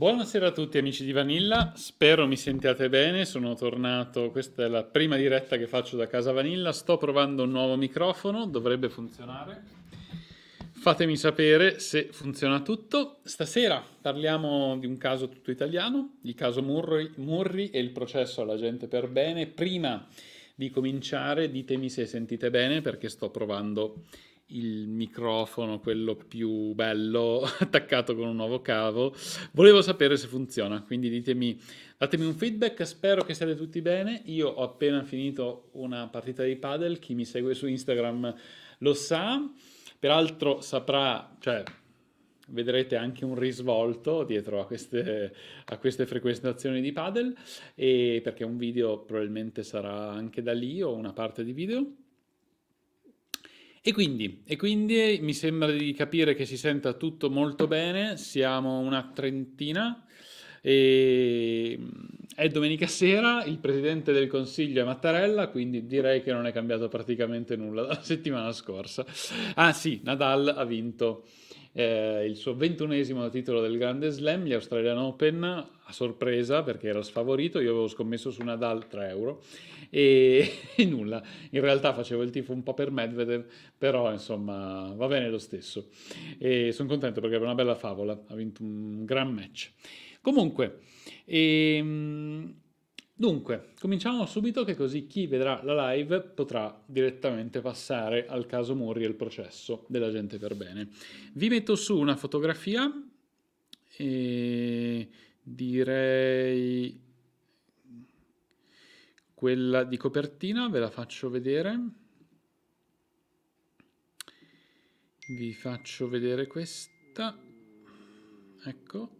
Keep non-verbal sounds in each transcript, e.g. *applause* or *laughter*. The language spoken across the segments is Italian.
Buonasera a tutti amici di Vanilla, spero mi sentiate bene, sono tornato, questa è la prima diretta che faccio da casa Vanilla, sto provando un nuovo microfono, dovrebbe funzionare. Fatemi sapere se funziona tutto. Stasera parliamo di un caso tutto italiano, il caso Murri, Murri e il processo alla gente per bene. Prima di cominciare ditemi se sentite bene perché sto provando il microfono, quello più bello, *laughs* attaccato con un nuovo cavo. Volevo sapere se funziona, quindi ditemi, datemi un feedback, spero che siate tutti bene. Io ho appena finito una partita di padel, chi mi segue su Instagram lo sa. Peraltro saprà, cioè vedrete anche un risvolto dietro a queste, a queste frequentazioni di padel, perché un video probabilmente sarà anche da lì o una parte di video. E quindi, e quindi mi sembra di capire che si senta tutto molto bene, siamo una trentina e mm, è domenica sera, il presidente del consiglio è Mattarella, quindi direi che non è cambiato praticamente nulla dalla *laughs* settimana scorsa. Ah sì, Nadal ha vinto eh, il suo ventunesimo titolo del Grande Slam, gli Australian Open, a sorpresa perché era sfavorito, io avevo scommesso su Nadal 3 euro e, *laughs* e nulla, in realtà facevo il tifo un po' per Medvedev, però insomma va bene lo stesso e sono contento perché è una bella favola, ha vinto un gran match. Comunque, ehm, Dunque, cominciamo subito che così chi vedrà la live potrà direttamente passare al caso Murri e al processo della gente per bene. Vi metto su una fotografia e direi quella di copertina, ve la faccio vedere. Vi faccio vedere questa. Ecco.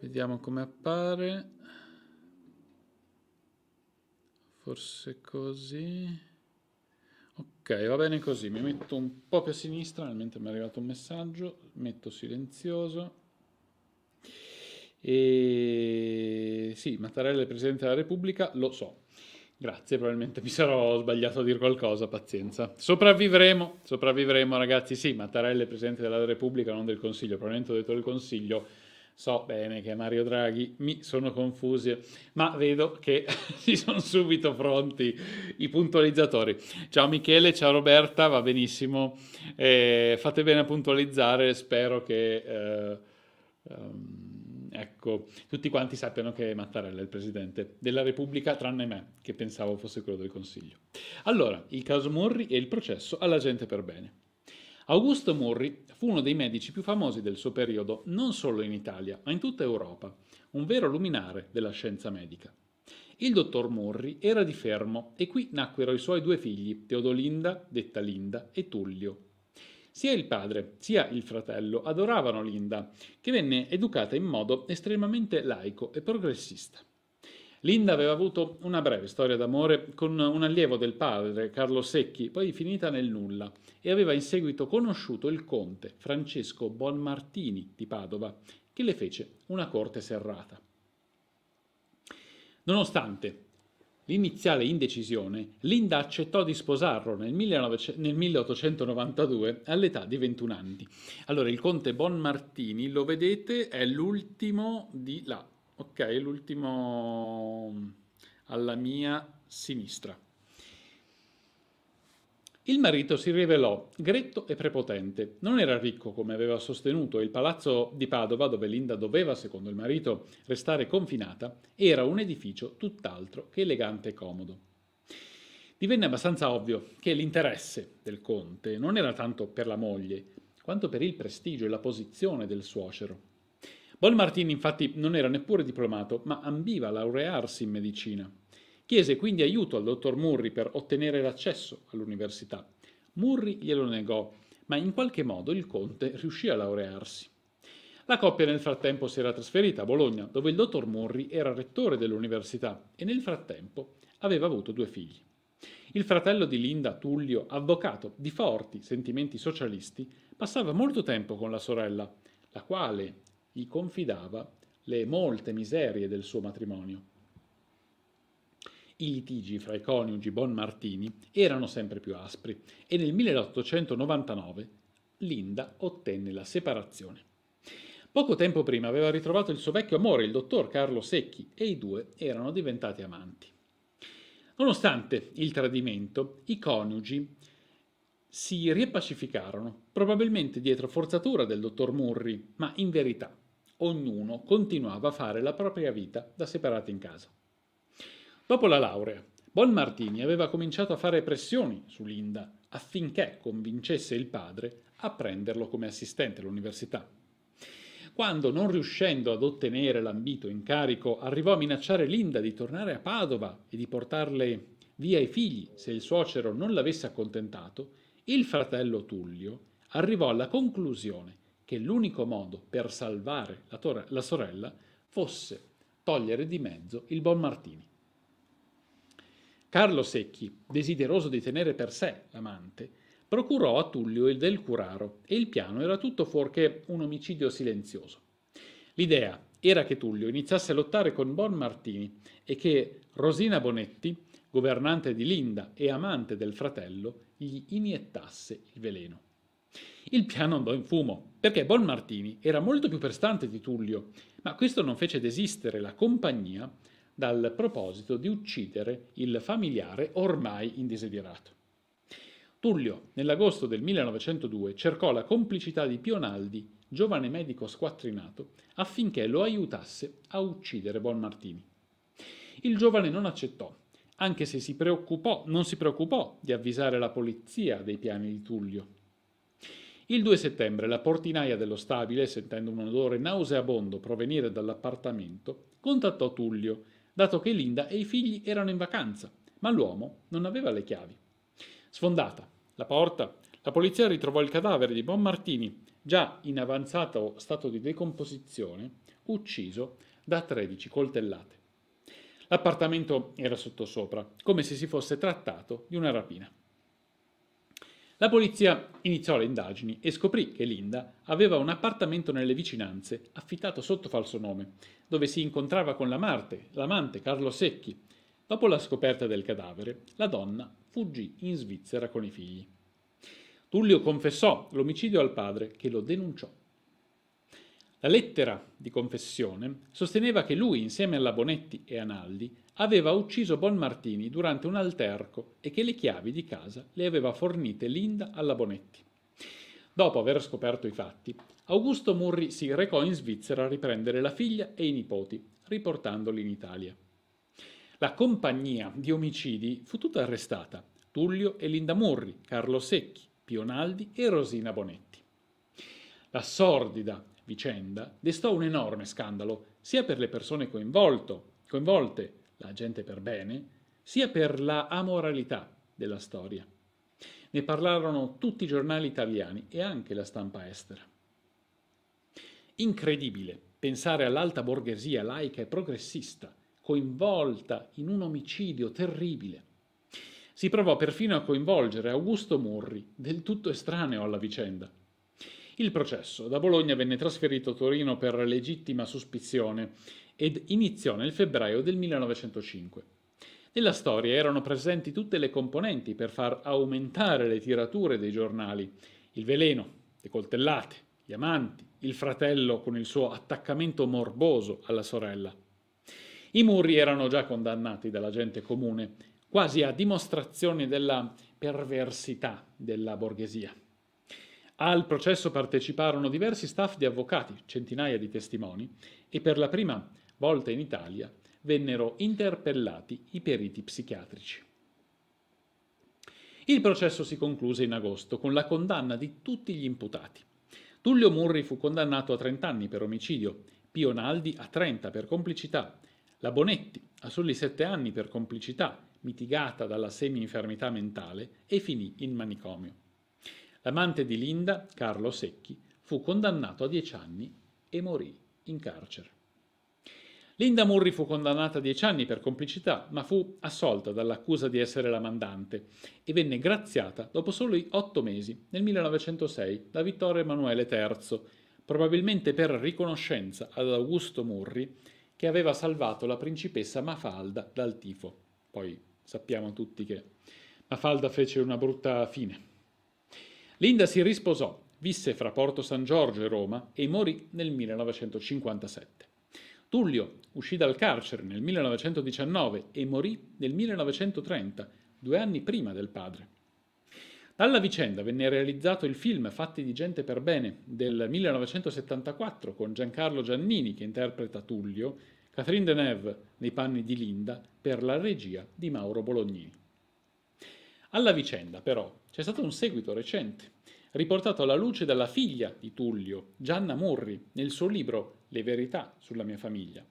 Vediamo come appare. forse così. Ok, va bene così, mi metto un po' più a sinistra, nel mentre mi è arrivato un messaggio, metto silenzioso. E sì, Mattarella è Presidente della Repubblica, lo so. Grazie, probabilmente mi sarò sbagliato a dire qualcosa, pazienza. Sopravvivremo, sopravvivremo ragazzi. Sì, Mattarella è Presidente della Repubblica, non del Consiglio, probabilmente ho detto del Consiglio So bene che Mario Draghi mi sono confusi, ma vedo che *laughs* si sono subito pronti i puntualizzatori. Ciao Michele, ciao Roberta, va benissimo. Eh, fate bene a puntualizzare, spero che... Eh, um, Ecco, tutti quanti sappiano che Mattarella è il presidente della Repubblica, tranne me, che pensavo fosse quello del Consiglio. Allora, il caso Murri e il processo alla gente per bene. Augusto Murri Fu uno dei medici più famosi del suo periodo, non solo in Italia, ma in tutta Europa, un vero luminare della scienza medica. Il dottor Murri era di Fermo e qui nacquero i suoi due figli, Teodolinda, detta Linda, e Tullio. Sia il padre sia il fratello adoravano Linda, che venne educata in modo estremamente laico e progressista. Linda aveva avuto una breve storia d'amore con un allievo del padre, Carlo Secchi, poi finita nel nulla, e aveva in seguito conosciuto il conte Francesco Bonmartini di Padova, che le fece una corte serrata. Nonostante l'iniziale indecisione, Linda accettò di sposarlo nel, 1892 all'età di 21 anni. Allora, il conte Bonmartini, lo vedete, è l'ultimo di là Ok, l'ultimo alla mia sinistra. Il marito si rivelò gretto e prepotente. Non era ricco come aveva sostenuto e il palazzo di Padova, dove Linda doveva, secondo il marito, restare confinata, era un edificio tutt'altro che elegante e comodo. Divenne abbastanza ovvio che l'interesse del conte non era tanto per la moglie, quanto per il prestigio e la posizione del suocero. Bolmartin infatti non era neppure diplomato, ma ambiva a laurearsi in medicina. Chiese quindi aiuto al dottor Murri per ottenere l'accesso all'università. Murri glielo negò, ma in qualche modo il conte riuscì a laurearsi. La coppia nel frattempo si era trasferita a Bologna, dove il dottor Murri era rettore dell'università e nel frattempo aveva avuto due figli. Il fratello di Linda, Tullio, avvocato di forti sentimenti socialisti, passava molto tempo con la sorella, la quale, gli confidava le molte miserie del suo matrimonio. I litigi fra i coniugi Bonmartini erano sempre più aspri e nel 1899 Linda ottenne la separazione. Poco tempo prima aveva ritrovato il suo vecchio amore, il dottor Carlo Secchi, e i due erano diventati amanti. Nonostante il tradimento, i coniugi si ripacificarono, probabilmente dietro forzatura del dottor Murri, ma in verità Ognuno continuava a fare la propria vita da separati in casa. Dopo la laurea, Bon Martini aveva cominciato a fare pressioni su Linda affinché convincesse il padre a prenderlo come assistente all'università. Quando, non riuscendo ad ottenere l'ambito incarico, arrivò a minacciare Linda di tornare a Padova e di portarle via i figli se il suocero non l'avesse accontentato, il fratello Tullio arrivò alla conclusione che l'unico modo per salvare la, la sorella fosse togliere di mezzo il buon Martini. Carlo Secchi, desideroso di tenere per sé l'amante, procurò a Tullio il del curaro e il piano era tutto fuorché un omicidio silenzioso. L'idea era che Tullio iniziasse a lottare con Bon Martini e che Rosina Bonetti, governante di Linda e amante del fratello, gli iniettasse il veleno. Il piano andò in fumo, perché Bonmartini era molto più prestante di Tullio, ma questo non fece desistere la compagnia dal proposito di uccidere il familiare ormai indesiderato. Tullio, nell'agosto del 1902, cercò la complicità di Pionaldi, giovane medico squattrinato, affinché lo aiutasse a uccidere Bonmartini. Il giovane non accettò, anche se si preoccupò, non si preoccupò di avvisare la polizia dei piani di Tullio. Il 2 settembre la portinaia dello stabile, sentendo un odore nauseabondo provenire dall'appartamento, contattò Tullio, dato che Linda e i figli erano in vacanza, ma l'uomo non aveva le chiavi. Sfondata la porta, la polizia ritrovò il cadavere di Bonmartini, già in avanzato stato di decomposizione, ucciso da 13 coltellate. L'appartamento era sottosopra, come se si fosse trattato di una rapina. La polizia iniziò le indagini e scoprì che Linda aveva un appartamento nelle vicinanze affittato sotto falso nome, dove si incontrava con l'amante, l'amante Carlo Secchi. Dopo la scoperta del cadavere, la donna fuggì in Svizzera con i figli. Tullio confessò l'omicidio al padre che lo denunciò. La lettera di confessione sosteneva che lui, insieme alla Bonetti e a Naldi, aveva ucciso Bonmartini durante un alterco e che le chiavi di casa le aveva fornite Linda alla Bonetti. Dopo aver scoperto i fatti, Augusto Murri si recò in Svizzera a riprendere la figlia e i nipoti, riportandoli in Italia. La compagnia di omicidi fu tutta arrestata, Tullio e Linda Murri, Carlo Secchi, Pionaldi e Rosina Bonetti. La sordida vicenda destò un enorme scandalo sia per le persone coinvolto, coinvolte, la gente per bene, sia per la amoralità della storia. Ne parlarono tutti i giornali italiani e anche la stampa estera. Incredibile pensare all'alta borghesia laica e progressista coinvolta in un omicidio terribile. Si provò perfino a coinvolgere Augusto Murri, del tutto estraneo alla vicenda. Il processo da Bologna venne trasferito a Torino per legittima sospizione ed iniziò nel febbraio del 1905. Nella storia erano presenti tutte le componenti per far aumentare le tirature dei giornali, il veleno, le coltellate, gli amanti, il fratello con il suo attaccamento morboso alla sorella. I muri erano già condannati dalla gente comune, quasi a dimostrazione della perversità della borghesia. Al processo parteciparono diversi staff di avvocati, centinaia di testimoni, e per la prima volta in Italia, vennero interpellati i periti psichiatrici. Il processo si concluse in agosto con la condanna di tutti gli imputati. Tullio Murri fu condannato a 30 anni per omicidio, Pio Naldi a 30 per complicità, la Bonetti a soli 7 anni per complicità, mitigata dalla semi-infermità mentale, e finì in manicomio. L'amante di Linda, Carlo Secchi, fu condannato a 10 anni e morì in carcere. Linda Murri fu condannata a dieci anni per complicità, ma fu assolta dall'accusa di essere la mandante e venne graziata dopo soli otto mesi, nel 1906, da Vittorio Emanuele III, probabilmente per riconoscenza ad Augusto Murri, che aveva salvato la principessa Mafalda dal tifo. Poi sappiamo tutti che Mafalda fece una brutta fine. Linda si risposò, visse fra Porto San Giorgio e Roma e morì nel 1957. Tullio uscì dal carcere nel 1919 e morì nel 1930, due anni prima del padre. Dalla vicenda venne realizzato il film Fatti di gente per bene del 1974 con Giancarlo Giannini che interpreta Tullio, Catherine Deneuve nei panni di Linda per la regia di Mauro Bolognini. Alla vicenda però c'è stato un seguito recente riportato alla luce dalla figlia di Tullio, Gianna Morri, nel suo libro Le verità sulla mia famiglia.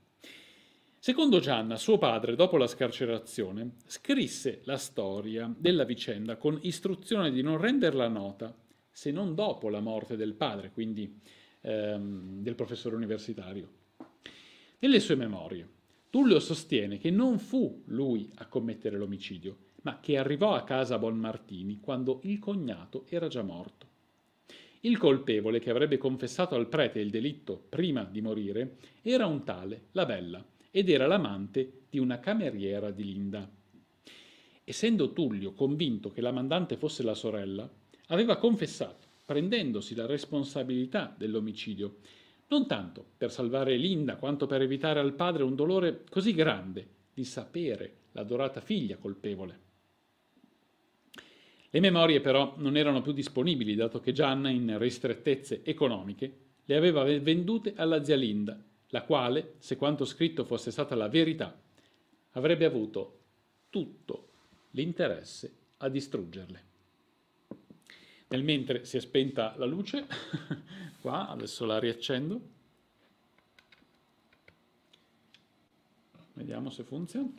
Secondo Gianna, suo padre, dopo la scarcerazione, scrisse la storia della vicenda con istruzione di non renderla nota se non dopo la morte del padre, quindi ehm, del professore universitario. Nelle sue memorie, Tullio sostiene che non fu lui a commettere l'omicidio, ma che arrivò a casa Bonmartini quando il cognato era già morto. Il colpevole, che avrebbe confessato al prete il delitto prima di morire, era un tale, la Bella, ed era l'amante di una cameriera di Linda. Essendo Tullio convinto che la mandante fosse la sorella, aveva confessato, prendendosi la responsabilità dell'omicidio, non tanto per salvare Linda quanto per evitare al padre un dolore così grande di sapere l'adorata figlia colpevole. Le memorie però non erano più disponibili, dato che Gianna, in ristrettezze economiche, le aveva vendute alla zia Linda, la quale, se quanto scritto fosse stata la verità, avrebbe avuto tutto l'interesse a distruggerle. Nel mentre si è spenta la luce, *laughs* qua adesso la riaccendo, vediamo se funziona.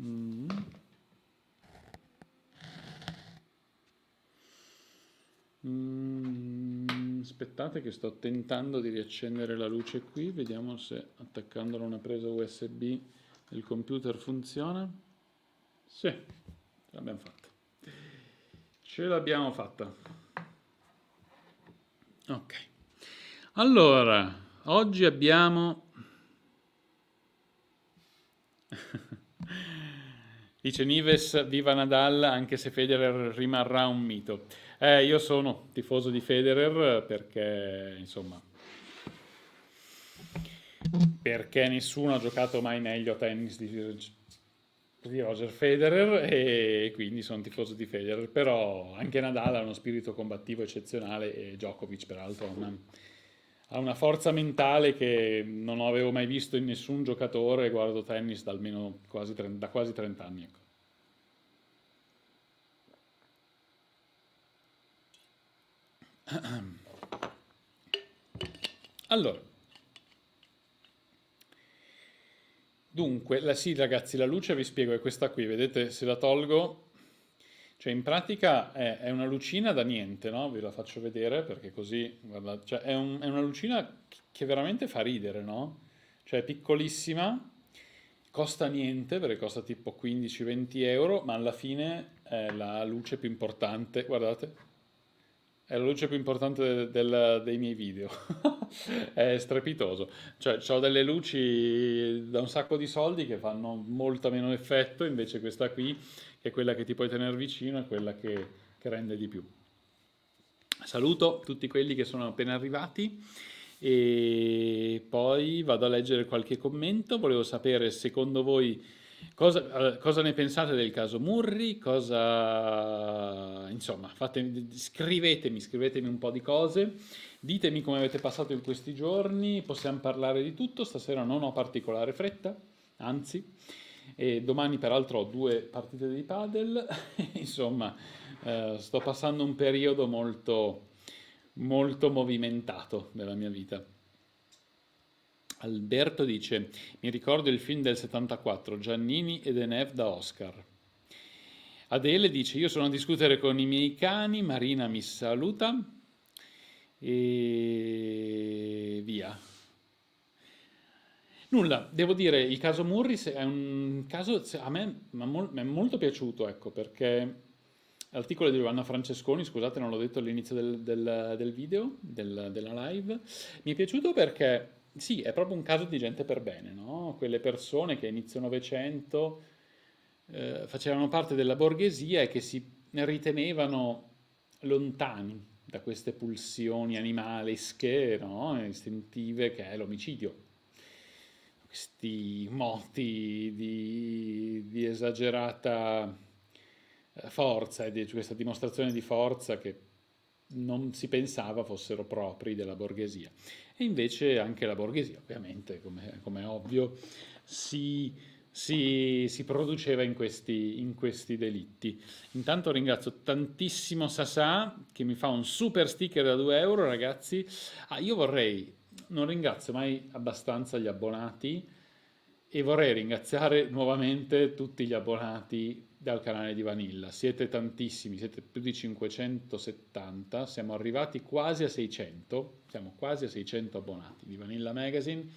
Mm. Mm, aspettate che sto tentando di riaccendere la luce qui, vediamo se attaccandola a una presa USB il computer funziona. Sì, ce l'abbiamo fatta. Ce l'abbiamo fatta. Ok. Allora, oggi abbiamo Dice Nives, viva Nadal, anche se Federer rimarrà un mito. Eh, io sono tifoso di Federer perché, insomma, perché nessuno ha giocato mai meglio a tennis di, di Roger Federer e quindi sono tifoso di Federer, però anche Nadal ha uno spirito combattivo eccezionale e Djokovic peraltro ha una ha una forza mentale che non avevo mai visto in nessun giocatore, guardo tennis da, quasi, da quasi 30 anni. Ecco. *clears throat* Allora, dunque, la, sì ragazzi, la luce vi spiego è questa qui, vedete se la tolgo cioè in pratica è, è, una lucina da niente, no? Ve la faccio vedere perché così, guarda, cioè è, un, è, una lucina che veramente fa ridere, no? Cioè è piccolissima, costa niente perché costa tipo 15-20 euro, ma alla fine è la luce più importante, guardate, è la luce più importante del, del, dei miei video. *laughs* è strepitoso. Cioè, ho delle luci da un sacco di soldi che fanno molto meno effetto, invece questa qui, che è quella che ti puoi tenere vicino, è quella che, che rende di più. Saluto tutti quelli che sono appena arrivati e poi vado a leggere qualche commento. Volevo sapere, secondo voi, cosa, eh, cosa ne pensate del caso Murri, cosa insomma, fate, scrivetemi, scrivetemi un po' di cose, ditemi come avete passato in questi giorni, possiamo parlare di tutto, stasera non ho particolare fretta, anzi, e domani peraltro ho due partite di padel, *laughs* insomma, eh, sto passando un periodo molto, molto movimentato della mia vita. Alberto dice, mi ricordo il film del 74, Giannini e Denev da Oscar. Adele dice, io sono a discutere con i miei cani, Marina mi saluta e via. Nulla, devo dire, il caso Murris è un caso, a me è molto piaciuto, ecco, perché l'articolo di Giovanna Francesconi, scusate non l'ho detto all'inizio del, del, del, video, del, della live, mi è piaciuto perché, sì, è proprio un caso di gente per bene, no? Quelle persone che inizio Novecento eh, facevano parte della borghesia e che si ritenevano lontani da queste pulsioni animalesche, no? istintive che è l'omicidio. Questi moti di, di esagerata eh, forza di questa dimostrazione di forza che non si pensava fossero propri della borghesia. E invece anche la borghesia, ovviamente, come, come è ovvio, si si, si produceva in questi, in questi, delitti. Intanto ringrazio tantissimo Sasà che mi fa un super sticker da 2 euro, ragazzi. Ah, io vorrei, non ringrazio mai abbastanza gli abbonati e vorrei ringraziare nuovamente tutti gli abbonati dal canale di Vanilla. Siete tantissimi, siete più di 570, siamo arrivati quasi a 600, siamo quasi a 600 abbonati di Vanilla Magazine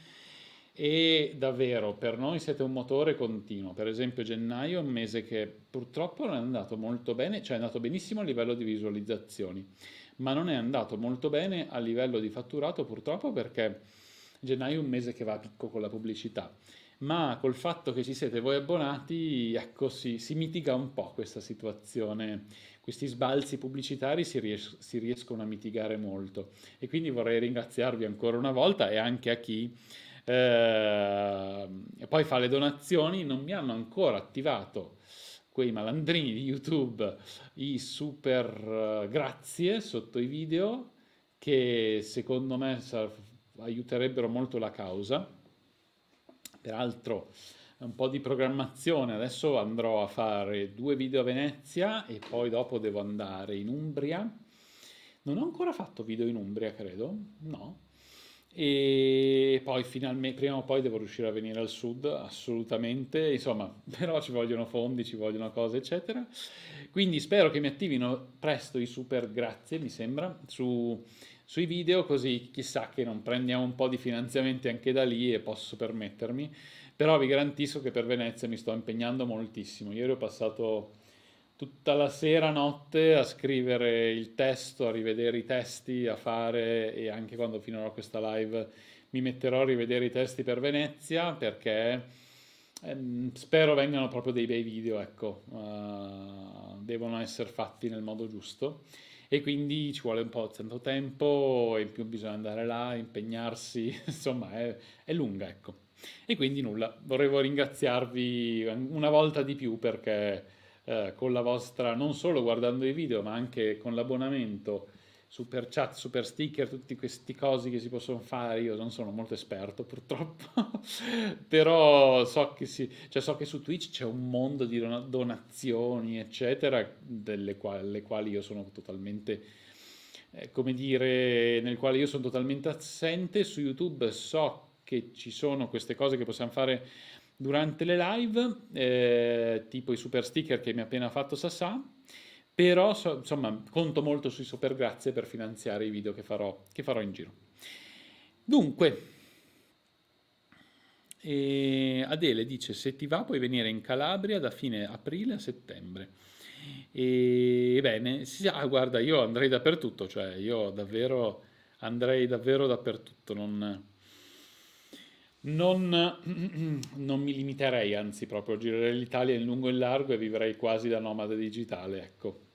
e davvero per noi siete un motore continuo. Per esempio gennaio è un mese che purtroppo non è andato molto bene, cioè è andato benissimo a livello di visualizzazioni, ma non è andato molto bene a livello di fatturato purtroppo perché gennaio è un mese che va a picco con la pubblicità. Ma col fatto che ci siete voi abbonati, ecco, si, si mitiga un po' questa situazione, questi sbalzi pubblicitari si, ries si riescono a mitigare molto. E quindi vorrei ringraziarvi ancora una volta e anche a chi Ehm, e poi fa le donazioni, non mi hanno ancora attivato quei malandrini di YouTube i super eh, grazie sotto i video che secondo me aiuterebbero molto la causa. Peraltro un po' di programmazione, adesso andrò a fare due video a Venezia e poi dopo devo andare in Umbria. Non ho ancora fatto video in Umbria, credo, no? e poi finalmente, prima o poi devo riuscire a venire al sud, assolutamente, insomma, *laughs* però ci vogliono fondi, ci vogliono cose, eccetera. Quindi spero che mi attivino presto i super grazie, mi sembra, su, sui video, così chissà che non prendiamo un po' di finanziamenti anche da lì e posso permettermi, però vi garantisco che per Venezia mi sto impegnando moltissimo. Ieri ho passato tutta la sera, notte a scrivere il testo, a rivedere i testi, a fare e anche quando finirò questa live mi metterò a rivedere i testi per Venezia perché ehm, spero vengano proprio dei bei video, ecco, uh, devono essere fatti nel modo giusto e quindi ci vuole un po' tanto tempo e in più bisogna andare là, impegnarsi, *laughs* insomma è, è lunga, ecco. E quindi nulla, volevo ringraziarvi una volta di più perché eh, con la vostra, non solo guardando i video, ma anche con l'abbonamento, super chat, super sticker, tutti questi cosi che si possono fare. Io non sono molto esperto purtroppo, *laughs* però so che, si, cioè so che, su Twitch c'è un mondo di donazioni, eccetera, delle quali, quali io sono totalmente... Eh, come dire, nel quale io sono totalmente assente su YouTube, so che ci sono queste cose che possiamo fare durante le live, eh, tipo i super sticker che mi ha appena fatto Sasà, però so, insomma conto molto sui super grazie per finanziare i video che farò, che farò in giro. Dunque, Adele dice se ti va puoi venire in Calabria da fine aprile a settembre. E bene, sì, ah, guarda, io andrei dappertutto, cioè io davvero andrei davvero dappertutto, non non, *clears throat* non, mi limiterei, anzi, proprio girerei l'Italia in lungo e in largo e vivrei quasi da nomade digitale, ecco.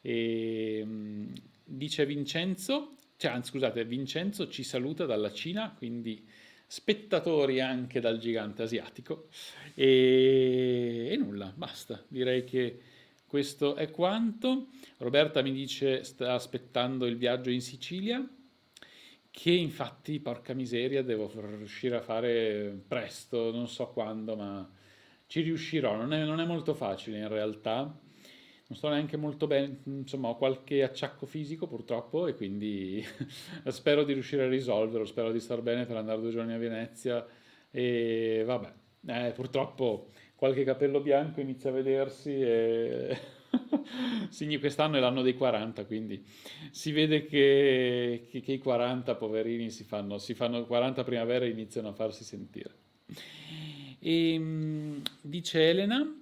E, ehm, dice Vincenzo, cioè, anzi, scusate, Vincenzo ci saluta dalla Cina, quindi spettatori anche dal gigante asiatico. E, e nulla, basta, direi che questo è quanto. Roberta mi dice sta aspettando il viaggio in Sicilia che infatti, porca miseria, devo riuscire a fare presto, non so quando, ma ci riuscirò. Non è, non è molto facile in realtà, non sto neanche molto bene, insomma ho qualche acciacco fisico purtroppo e quindi *laughs* spero di riuscire a risolverlo, spero di star bene per andare due giorni a Venezia e vabbè, eh, purtroppo qualche capello bianco inizia a vedersi e... Signi *laughs* quest'anno è l'anno dei 40, quindi si vede che, che, che i 40 poverini si fanno, si fanno 40 primavera e iniziano a farsi sentire. E, ehm, dice Elena,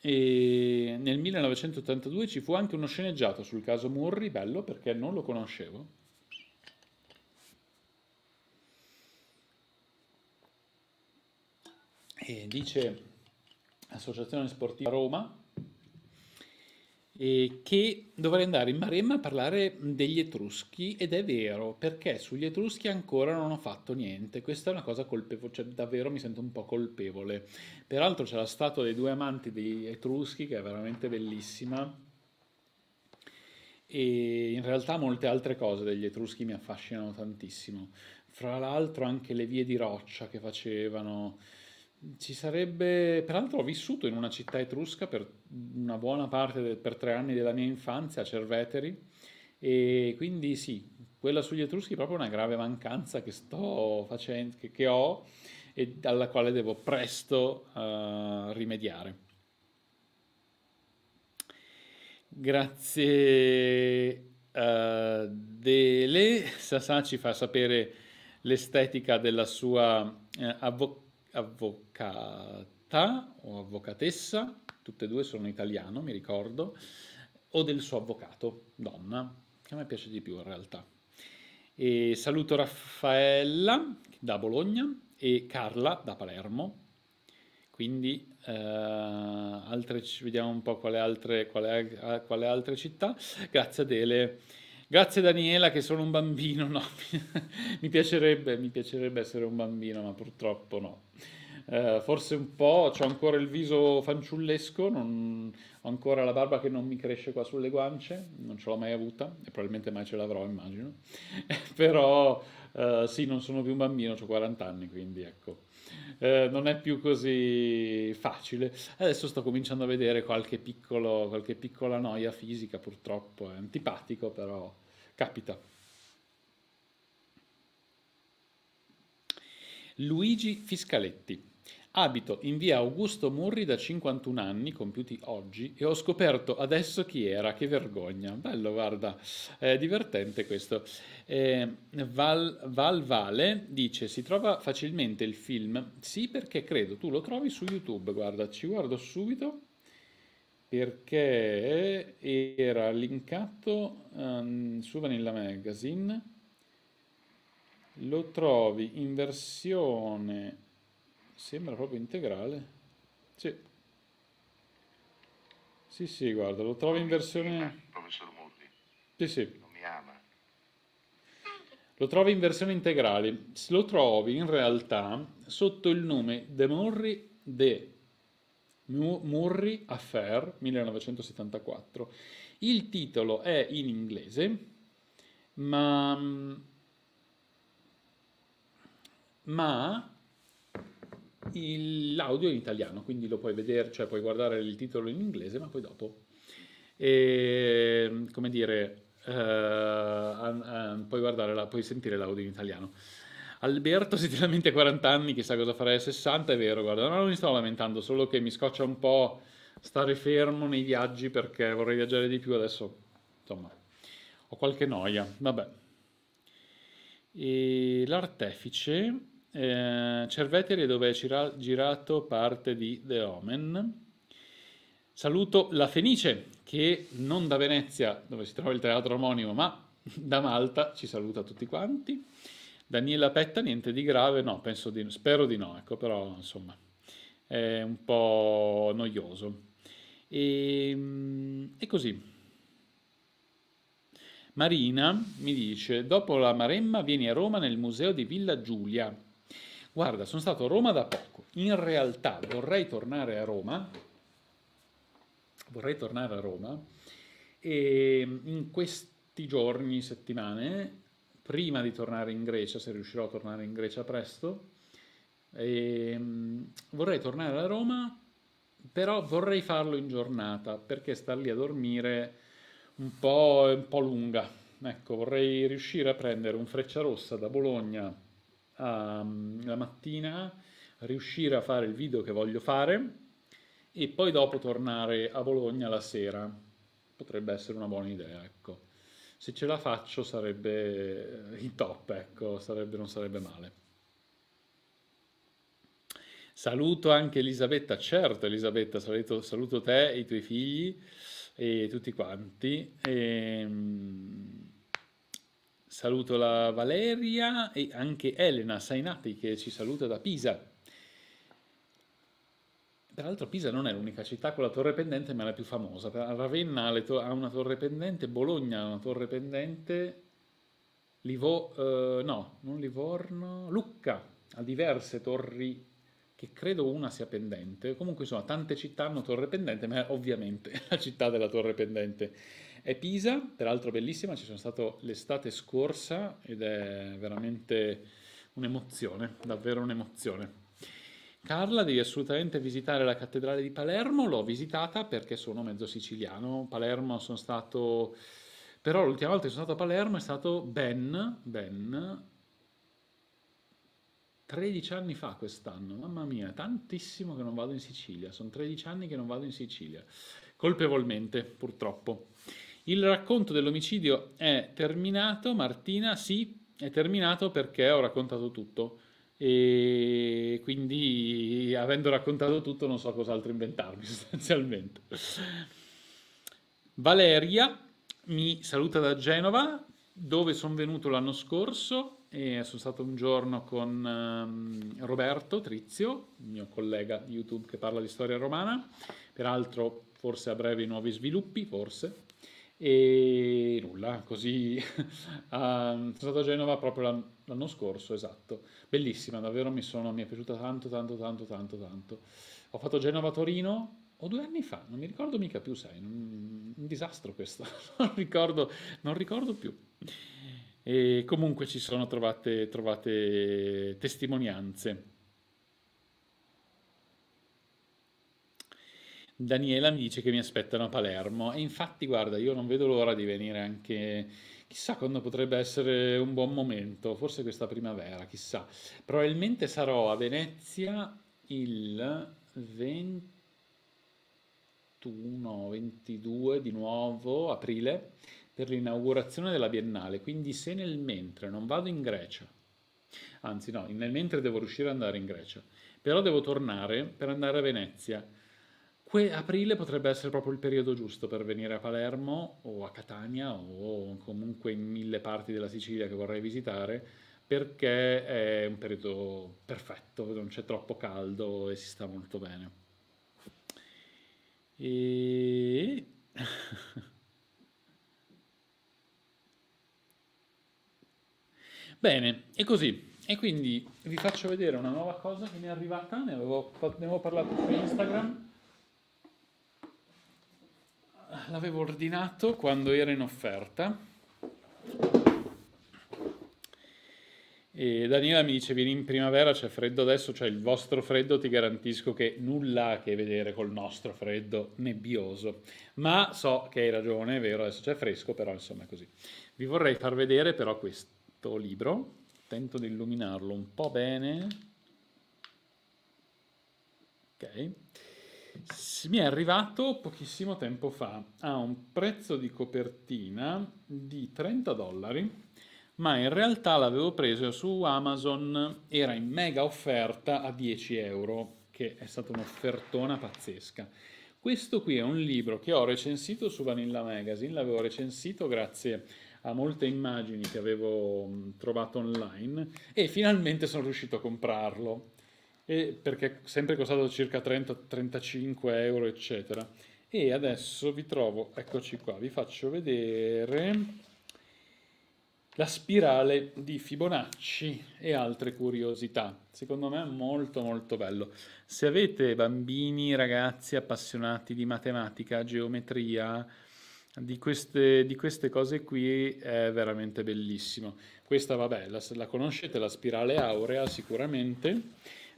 e nel 1982 ci fu anche uno sceneggiato sul caso Murri, bello perché non lo conoscevo. E dice Associazione Sportiva Roma, eh, che dovrei andare in Maremma a parlare degli Etruschi ed è vero perché sugli Etruschi ancora non ho fatto niente, questa è una cosa colpevole, cioè davvero mi sento un po' colpevole. Peraltro c'è la statua dei due amanti degli Etruschi che è veramente bellissima e in realtà molte altre cose degli Etruschi mi affascinano tantissimo, fra l'altro anche le vie di roccia che facevano ci sarebbe, peraltro ho vissuto in una città etrusca per una buona parte, de, per tre anni della mia infanzia a Cerveteri e quindi sì, quella sugli etruschi è proprio una grave mancanza che sto facendo, che, che ho e alla quale devo presto uh, rimediare. Grazie uh, Dele, Sasà ci fa sapere l'estetica della sua uh, eh, avvocatura avvocata o avvocatessa, tutte e due sono italiano, mi ricordo, o del suo avvocato, donna, che a me piace di più in realtà. E saluto Raffaella da Bologna e Carla da Palermo. Quindi eh, altre, vediamo un po' quale altre, quale, eh, quale altre città. Grazie Adele. Grazie Daniela che sono un bambino, no, *laughs* mi, piacerebbe, mi piacerebbe essere un bambino, ma purtroppo no. Uh, forse un po', ho ancora il viso fanciullesco, non, ho ancora la barba che non mi cresce qua sulle guance, non ce l'ho mai avuta e probabilmente mai ce l'avrò, immagino. *laughs* Però uh, sì, non sono più un bambino, ho 40 anni, quindi ecco. Uh, non è più così facile. Adesso sto cominciando a vedere qualche, piccolo, qualche piccola noia fisica, purtroppo è antipatico, però capita. Luigi Fiscaletti. Abito in via Augusto Murri da 51 anni, compiuti oggi, e ho scoperto adesso chi era, che vergogna. Bello, guarda, è divertente questo. Eh, Val, Val Vale dice, si trova facilmente il film? Sì, perché credo, tu lo trovi su YouTube, guarda, ci guardo subito perché era linkato um, su Vanilla Magazine, lo trovi in versione, sembra proprio integrale, sì, sì, sì guarda, lo trovi in versione... Professor Mulli, sì, sì. non mi ama. Lo trovi in versione integrale, lo trovi in realtà sotto il nome De Murray The Murray Affair 1974. Il titolo è in inglese, ma, mm, ma l'audio è in italiano, quindi lo puoi vedere, cioè puoi guardare il titolo in inglese, ma poi dopo, e, ehm, come dire, uh, uh, puoi, la, puoi sentire l'audio in italiano. Alberto si ti lamenti a 40 anni, chissà cosa farei a 60, è vero, guarda, non mi sto lamentando, solo che mi scoccia un po' stare fermo nei viaggi perché vorrei viaggiare di più adesso, insomma, ho qualche noia, vabbè. E l'artefice, eh, Cerveteri dove è girato parte di The Omen. Saluto la Fenice, che non da Venezia, dove si trova il teatro omonimo, ma da Malta ci saluta tutti quanti. Daniela Petta, niente di grave, no, penso di, spero di no, ecco, però insomma è un po' noioso. E, ehm, e così. Marina mi dice, dopo la Maremma vieni a Roma nel museo di Villa Giulia. Guarda, sono stato a Roma da poco, in realtà vorrei tornare a Roma, vorrei tornare a Roma e ehm, in questi giorni, settimane, prima di tornare in Grecia, se riuscirò a tornare in Grecia presto. E, ehm, vorrei tornare a Roma, però vorrei farlo in giornata perché star lì a dormire un po', un po' lunga. Ecco, vorrei riuscire a prendere un freccia rossa da Bologna a, ehm, la mattina, riuscire a fare il video che voglio fare e poi dopo tornare a Bologna la sera. Potrebbe essere una buona idea, ecco se ce la faccio sarebbe in top, ecco, sarebbe, non sarebbe male. Saluto anche Elisabetta, certo Elisabetta, saluto, saluto te e i tuoi figli e tutti quanti. E, ehm, saluto la Valeria e anche Elena Sainati che ci saluta da Pisa. Peraltro Pisa non è l'unica città con la torre pendente, ma è la più famosa. Ravenna ha una torre pendente, Bologna ha una torre pendente, Livo, eh, no, non Livorno, Lucca ha diverse torri che credo una sia pendente. Comunque insomma, tante città hanno torre pendente, ma è ovviamente *laughs* la città della torre pendente è Pisa, peraltro bellissima, ci sono stato l'estate scorsa ed è veramente un'emozione, davvero un'emozione. Carla, devi assolutamente visitare la cattedrale di Palermo, l'ho visitata perché sono mezzo siciliano, Palermo sono stato, però l'ultima volta che sono stato a Palermo è stato ben, ben 13 anni fa quest'anno, mamma mia, tantissimo che non vado in Sicilia, sono 13 anni che non vado in Sicilia, colpevolmente purtroppo. Il racconto dell'omicidio è terminato, Martina, sì, è terminato perché ho raccontato tutto e quindi avendo raccontato tutto non so cos'altro inventarmi *laughs* sostanzialmente. Valeria mi saluta da Genova dove sono venuto l'anno scorso e sono stato un giorno con um, Roberto Trizio, mio collega di YouTube che parla di storia romana, peraltro forse a breve i nuovi sviluppi, forse e nulla, così uh, *laughs* sono stato a Genova proprio l'anno scorso, esatto, bellissima, davvero mi, sono, mi è piaciuta tanto, tanto, tanto, tanto, tanto. Ho fatto Genova-Torino o due anni fa, non mi ricordo mica più, sai, un, un disastro questo, *laughs* non ricordo, non ricordo più. E comunque ci sono trovate, trovate testimonianze Daniela mi dice che mi aspettano a Palermo e infatti guarda io non vedo l'ora di venire anche chissà quando potrebbe essere un buon momento forse questa primavera chissà probabilmente sarò a Venezia il 21 22 di nuovo aprile per l'inaugurazione della biennale quindi se nel mentre non vado in Grecia anzi no nel mentre devo riuscire ad andare in Grecia però devo tornare per andare a Venezia que- aprile potrebbe essere proprio il periodo giusto per venire a Palermo o a Catania o comunque in mille parti della Sicilia che vorrei visitare perché è un periodo perfetto, non c'è troppo caldo e si sta molto bene. E... *laughs* bene, e così. E quindi vi faccio vedere una nuova cosa che mi è arrivata, ne avevo, ne avevo parlato su Instagram l'avevo ordinato quando era in offerta. E Daniela mi dice, vieni in primavera, c'è freddo adesso, c'è cioè il vostro freddo, ti garantisco che nulla ha a che vedere col nostro freddo nebbioso. Ma so che hai ragione, è vero, adesso c'è fresco, però insomma è così. Vi vorrei far vedere però questo libro, tento di illuminarlo un po' bene. Ok mi è arrivato pochissimo tempo fa a un prezzo di copertina di 30 dollari ma in realtà l'avevo preso su Amazon era in mega offerta a 10 euro che è stata un'offertona pazzesca questo qui è un libro che ho recensito su Vanilla Magazine l'avevo recensito grazie a molte immagini che avevo trovato online e finalmente sono riuscito a comprarlo e perché sempre costato circa 30-35 euro eccetera e adesso vi trovo eccoci qua vi faccio vedere la spirale di Fibonacci e altre curiosità secondo me è molto molto bello se avete bambini ragazzi appassionati di matematica geometria di queste, di queste, cose qui è veramente bellissimo. Questa, vabbè, la, la conoscete, la spirale aurea sicuramente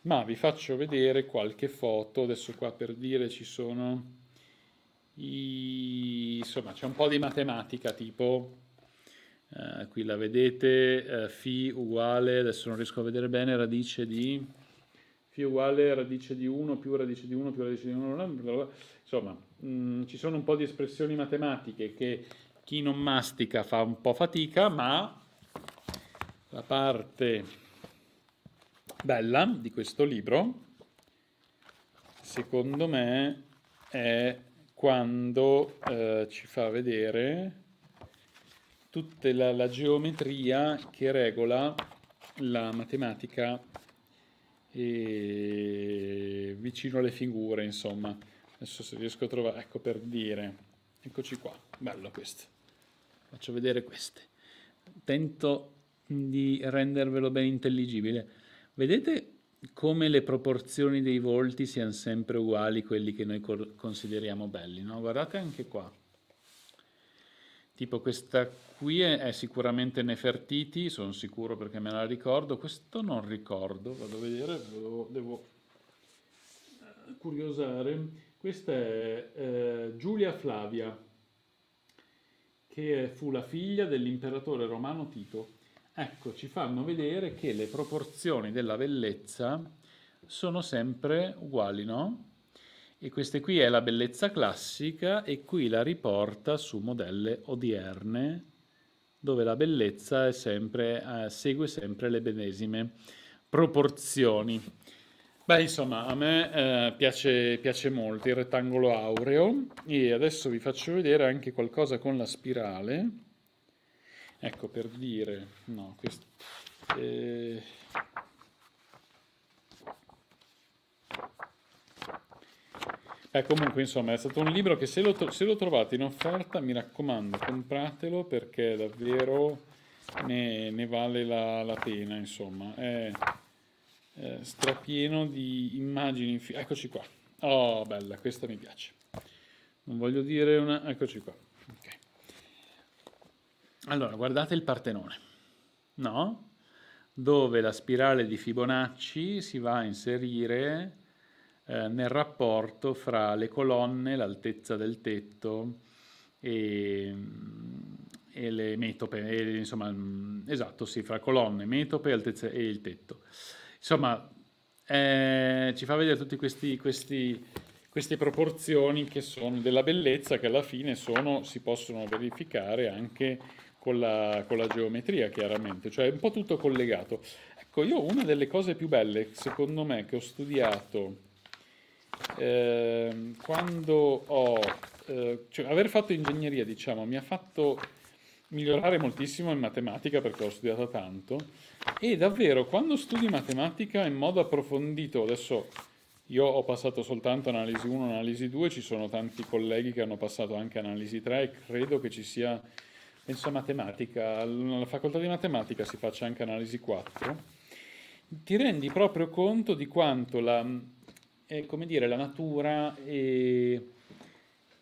ma vi faccio vedere qualche foto, adesso qua per dire ci sono, i, insomma c'è un po' di matematica tipo, eh, qui la vedete, eh, φ uguale, adesso non riesco a vedere bene, radice di, φ uguale radice di 1 più radice di 1 più radice di 1, insomma mh, mm, ci sono un po' di espressioni matematiche che chi non mastica fa un po' fatica, ma la parte bella di questo libro, secondo me, è quando eh, ci fa vedere tutta la, la geometria che regola la matematica e... vicino alle figure, insomma. Adesso se riesco a trovare, ecco per dire, eccoci qua, bello questo. Faccio vedere queste. Tento di rendervelo ben intelligibile. Vedete come le proporzioni dei volti siano sempre uguali quelli che noi consideriamo belli, no? Guardate anche qua. Tipo questa qui è, è, sicuramente Nefertiti, sono sicuro perché me la ricordo, questo non ricordo, vado a vedere, devo, devo eh, curiosare. Questa è eh, Giulia Flavia, che fu la figlia dell'imperatore romano Tito ecco, ci fanno vedere che le proporzioni della bellezza sono sempre uguali, no? E questa qui è la bellezza classica e qui la riporta su modelle odierne, dove la bellezza sempre, eh, segue sempre le medesime proporzioni. Beh, insomma, a me eh, piace, piace molto il rettangolo aureo e adesso vi faccio vedere anche qualcosa con la spirale. Ecco, per dire, no, questo... Eh, comunque, insomma, è stato un libro che se lo, se lo, trovate in offerta, mi raccomando, compratelo perché davvero ne, ne vale la, la, pena, insomma. È, è, strapieno di immagini... Eccoci qua. Oh, bella, questa mi piace. Non voglio dire una... Eccoci qua. Okay. Allora, guardate il Partenone, no? Dove la spirale di Fibonacci si va a inserire eh, nel rapporto fra le colonne, l'altezza del tetto e, mm, e le metope, e, insomma, mm, esatto, sì, fra colonne, metope altezza, e il tetto. Insomma, eh, ci fa vedere tutte queste proporzioni che sono della bellezza che alla fine sono, si possono verificare anche con la, con la geometria chiaramente, cioè è un po' tutto collegato. Ecco, io una delle cose più belle, secondo me, che ho studiato eh, quando ho... Eh, cioè, aver fatto ingegneria, diciamo, mi ha fatto migliorare moltissimo in matematica perché ho studiato tanto e davvero quando studi matematica in modo approfondito, adesso io ho passato soltanto analisi 1, analisi 2, ci sono tanti colleghi che hanno passato anche analisi 3 e credo che ci sia penso a matematica, alla facoltà di matematica si faccia anche analisi 4, ti rendi proprio conto di quanto la, eh, dire, la natura e,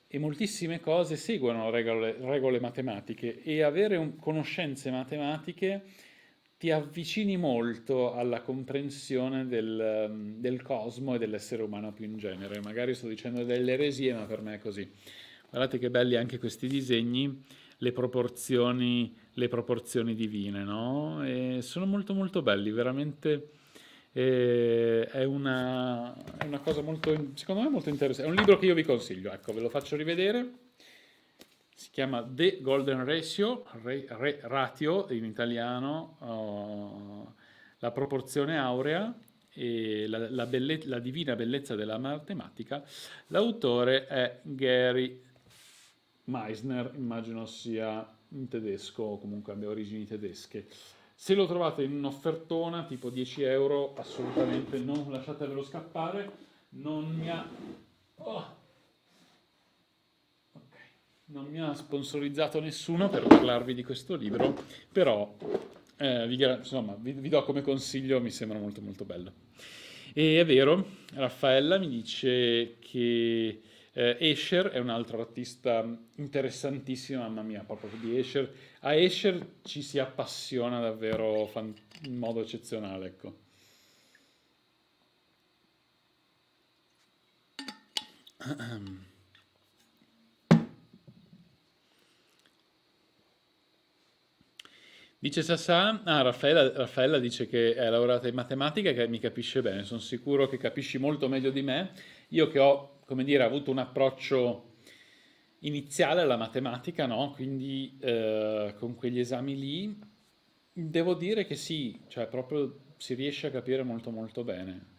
e, moltissime cose seguono regole, regole matematiche e avere un, conoscenze matematiche ti avvicini molto alla comprensione del, del cosmo e dell'essere umano più in genere. Magari sto dicendo delle eresie, ma per me è così. Guardate che belli anche questi disegni le proporzioni, le proporzioni divine, no? E sono molto molto belli, veramente eh, è, una, è, una, cosa molto, secondo me molto interessante, è un libro che io vi consiglio, ecco, ve lo faccio rivedere, si chiama The Golden Ratio, re, re, ratio in italiano, oh, la proporzione aurea, e la, la, belle, la divina bellezza della matematica, l'autore è Gary Meisner immagino sia in tedesco o comunque abbia origini tedesche. Se lo trovate in un'offertona tipo 10 euro, assolutamente non lasciatevelo scappare. Non mi ha. Oh. Non mi ha sponsorizzato nessuno per parlarvi di questo libro, però eh, vi, insomma, vi, vi do come consiglio, mi sembra molto molto bello. E è vero, Raffaella mi dice che eh, Escher è un altro artista interessantissimo, mamma mia, proprio di Escher. A Escher ci si appassiona davvero in modo eccezionale, ecco. *clears throat* Dice Sassà, ah, Raffaella, Raffaella, dice che è laureata in matematica e che mi capisce bene, sono sicuro che capisci molto meglio di me. Io che ho come dire, ha avuto un approccio iniziale alla matematica, no? quindi eh, con quegli esami lì, devo dire che sì, cioè proprio si riesce a capire molto molto bene,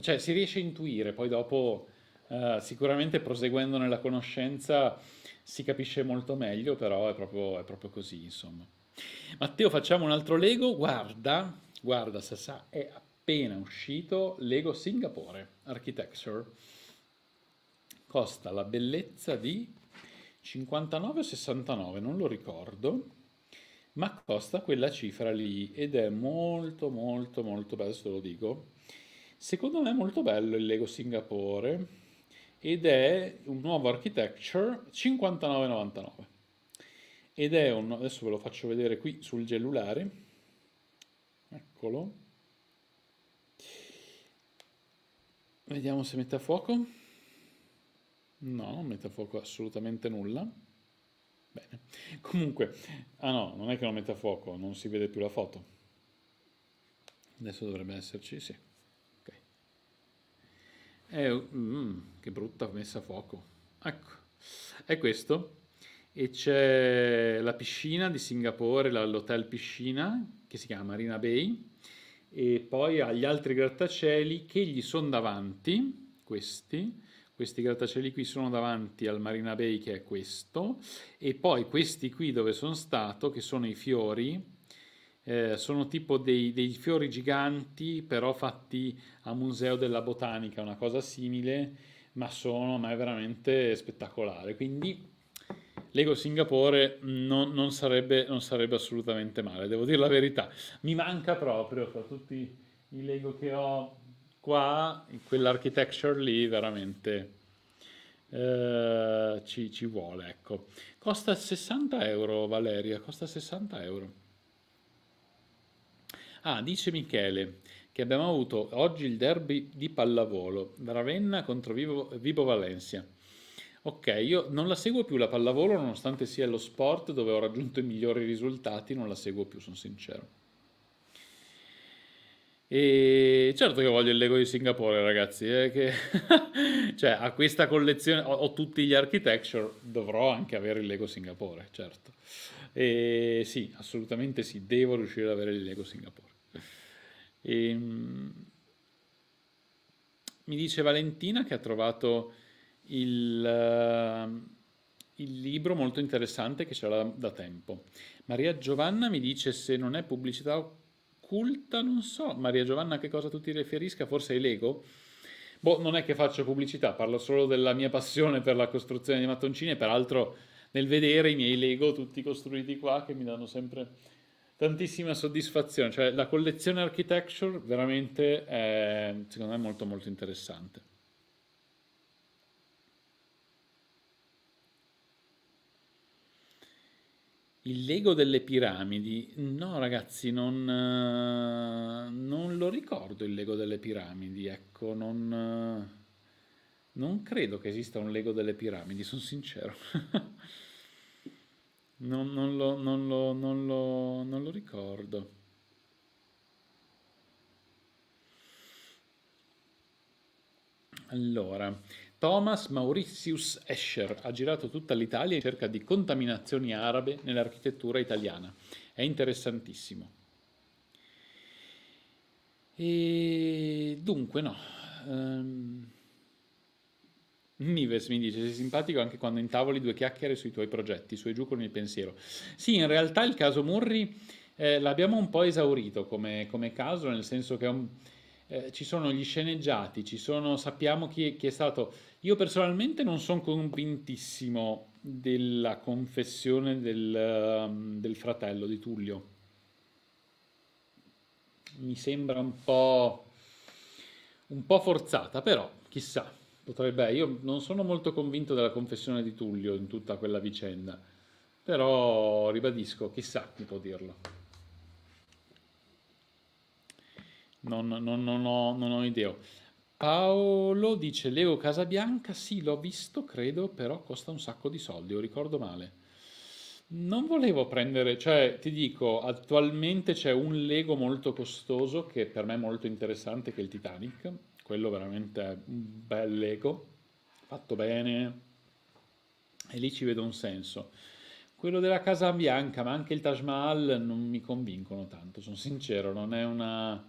cioè si riesce a intuire, poi dopo eh, sicuramente proseguendo nella conoscenza si capisce molto meglio, però è proprio, è proprio così insomma. Matteo facciamo un altro Lego, guarda, guarda Sasa, è appena uscito Lego Singapore Architecture costa la bellezza di 59 69, non lo ricordo, ma costa quella cifra lì ed è molto molto molto bello, adesso lo dico. Secondo me è molto bello il Lego Singapore ed è un nuovo architecture 59,99 ed è un adesso ve lo faccio vedere qui sul cellulare eccolo vediamo se mette a fuoco No, non mette a fuoco assolutamente nulla. Bene. Comunque, ah no, non è che non mette a fuoco, non si vede più la foto. Adesso dovrebbe esserci, sì. Ok. Eh, mm, che brutta messa a fuoco. Ecco, è questo. E c'è la piscina di Singapore, l'hotel piscina, che si chiama Marina Bay. E poi ha gli altri grattacieli che gli sono davanti, questi, questi grattacieli qui sono davanti al Marina Bay che è questo e poi questi qui dove sono stato che sono i fiori eh, sono tipo dei, dei, fiori giganti però fatti a museo della botanica una cosa simile ma sono ma è veramente spettacolare quindi Lego Singapore non, non, sarebbe, non sarebbe assolutamente male devo dire la verità mi manca proprio fra tutti i Lego che ho qua in quell'architecture lì veramente eh, ci, ci, vuole ecco costa 60 euro Valeria costa 60 euro ah dice Michele che abbiamo avuto oggi il derby di pallavolo da Ravenna contro Vivo, Vibo Valencia Ok, io non la seguo più la pallavolo, nonostante sia lo sport dove ho raggiunto i migliori risultati, non la seguo più, sono sincero. E certo che voglio il Lego di Singapore, ragazzi. Eh, che... *laughs* cioè, a questa collezione ho, ho, tutti gli architecture, dovrò anche avere il Lego Singapore, certo. E sì, assolutamente sì, devo riuscire ad avere il Lego Singapore. E... Ehm, mi dice Valentina che ha trovato il, eh, il libro molto interessante che c'era da, da tempo. Maria Giovanna mi dice se non è pubblicità ascolta, non so, Maria Giovanna a che cosa tu ti riferisca, forse ai Lego? Boh, non è che faccio pubblicità, parlo solo della mia passione per la costruzione di mattoncini e peraltro nel vedere i miei Lego tutti costruiti qua che mi danno sempre tantissima soddisfazione, cioè la collezione architecture veramente è, secondo me molto molto interessante. Il Lego delle piramidi? No ragazzi, non, eh, non lo ricordo il Lego delle piramidi, ecco, non, eh, non credo che esista un Lego delle piramidi, sono sincero. *laughs* non, non, lo, non, lo, non, lo, non lo ricordo. Allora, Thomas Mauritius Escher ha girato tutta l'Italia in cerca di contaminazioni arabe nell'architettura italiana. È interessantissimo. E dunque, no. Um, Nives mi dice, sei simpatico anche quando intavoli due chiacchiere sui tuoi progetti, su e giù con il pensiero. Sì, in realtà il caso Murri eh, l'abbiamo un po' esaurito come, come caso, nel senso che è un eh, ci sono gli sceneggiati, ci sono, sappiamo chi, chi è stato. Io personalmente non sono convintissimo della confessione del, ehm, del fratello di Tullio. Mi sembra un po', un po' forzata, però chissà, potrebbe. Io non sono molto convinto della confessione di Tullio in tutta quella vicenda, però ribadisco, chissà chi può dirlo. non, non, non, ho, non ho idea. Paolo dice Leo Casabianca, sì l'ho visto credo, però costa un sacco di soldi, o ricordo male. Non volevo prendere, cioè ti dico, attualmente c'è un Lego molto costoso che per me è molto interessante, che è il Titanic, quello veramente è un bel Lego, fatto bene, e lì ci vedo un senso. Quello della Casa Bianca, ma anche il Taj Mahal non mi convincono tanto, sono sincero, non è una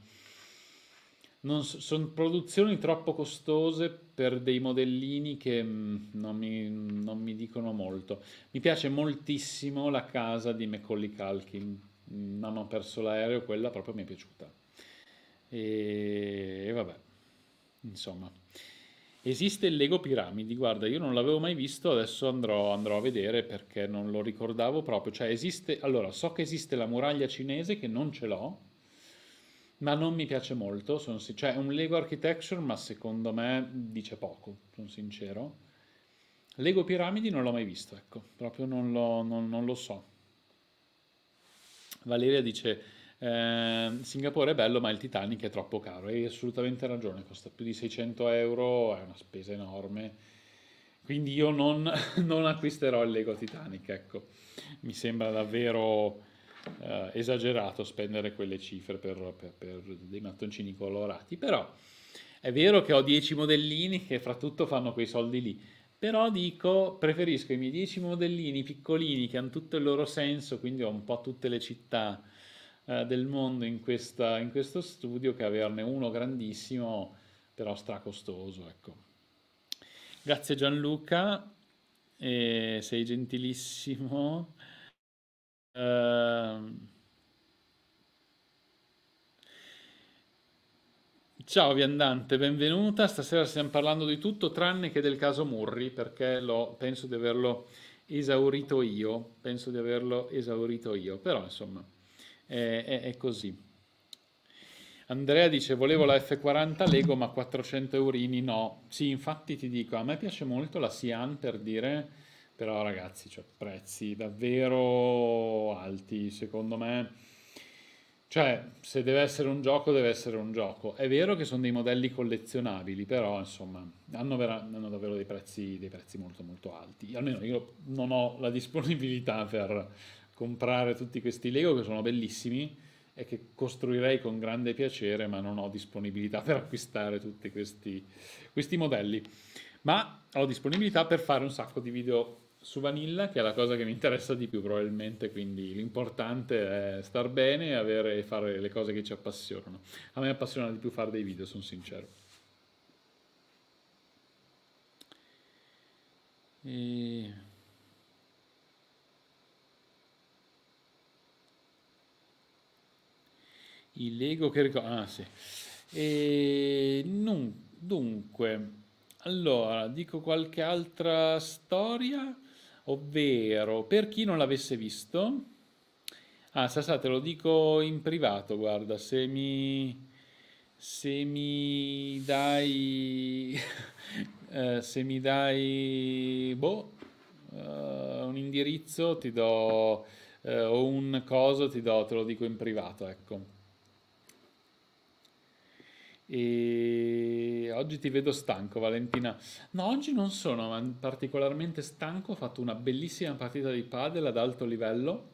sono produzioni troppo costose per dei modellini che mm, non mi, non mi, dicono molto. Mi piace moltissimo la casa di Macaulay Culkin, mm, non ho perso l'aereo, quella proprio mi è piaciuta. E, e vabbè, insomma. Esiste il Lego Piramidi, guarda, io non l'avevo mai visto, adesso andrò, andrò, a vedere perché non lo ricordavo proprio. Cioè esiste, allora so che esiste la muraglia cinese che non ce l'ho, ma non mi piace molto, sono, cioè è un Lego Architecture ma secondo me dice poco, sono sincero. Lego Piramidi non l'ho mai visto, ecco, proprio non lo, non, non lo so. Valeria dice, eh, Singapore è bello ma il Titanic è troppo caro, hai assolutamente ragione, costa più di 600 euro, è una spesa enorme, quindi io non, *laughs* non acquisterò il Lego Titanic, ecco, mi sembra davvero eh, esagerato spendere quelle cifre per, per, per, dei mattoncini colorati, però è vero che ho 10 modellini che fra tutto fanno quei soldi lì, però dico preferisco i miei 10 modellini piccolini che hanno tutto il loro senso, quindi ho un po' tutte le città eh, del mondo in, questa, in questo studio che averne uno grandissimo però stracostoso. Ecco. Grazie Gianluca, eh, sei gentilissimo. Ehm, ciao viandante, benvenuta. Stasera stiamo parlando di tutto tranne che del caso Murri perché lo, penso di averlo esaurito io. Penso di averlo esaurito io, però insomma è, è, è così. Andrea dice volevo la F40 Lego ma 400 eurini no. Sì, infatti ti dico, a me piace molto la Sian per dire però ragazzi, cioè, prezzi davvero alti, secondo me. Cioè, se deve essere un gioco, deve essere un gioco. È vero che sono dei modelli collezionabili, però insomma, hanno, vera- hanno davvero dei prezzi, dei prezzi, molto molto alti. Almeno io non ho la disponibilità per comprare tutti questi Lego che sono bellissimi e che costruirei con grande piacere, ma non ho disponibilità per acquistare tutti questi, questi modelli. Ma ho disponibilità per fare un sacco di video su Vanilla, che è la cosa che mi interessa di più probabilmente, quindi l'importante è star bene e fare le cose che ci appassionano. A me appassiona di più fare dei video, sono sincero. E... Il Lego che ricordo... Ah sì. E... Non... Dunque, allora, dico qualche altra storia ovvero per chi non l'avesse visto, ah te lo dico in privato, guarda, se mi, se mi dai, *laughs* eh, se mi dai, boh, eh, un indirizzo ti do, eh, o un coso ti do, te lo dico in privato, ecco. E oggi ti vedo stanco, Valentina. No, oggi non sono particolarmente stanco. Ho fatto una bellissima partita di padel ad alto livello.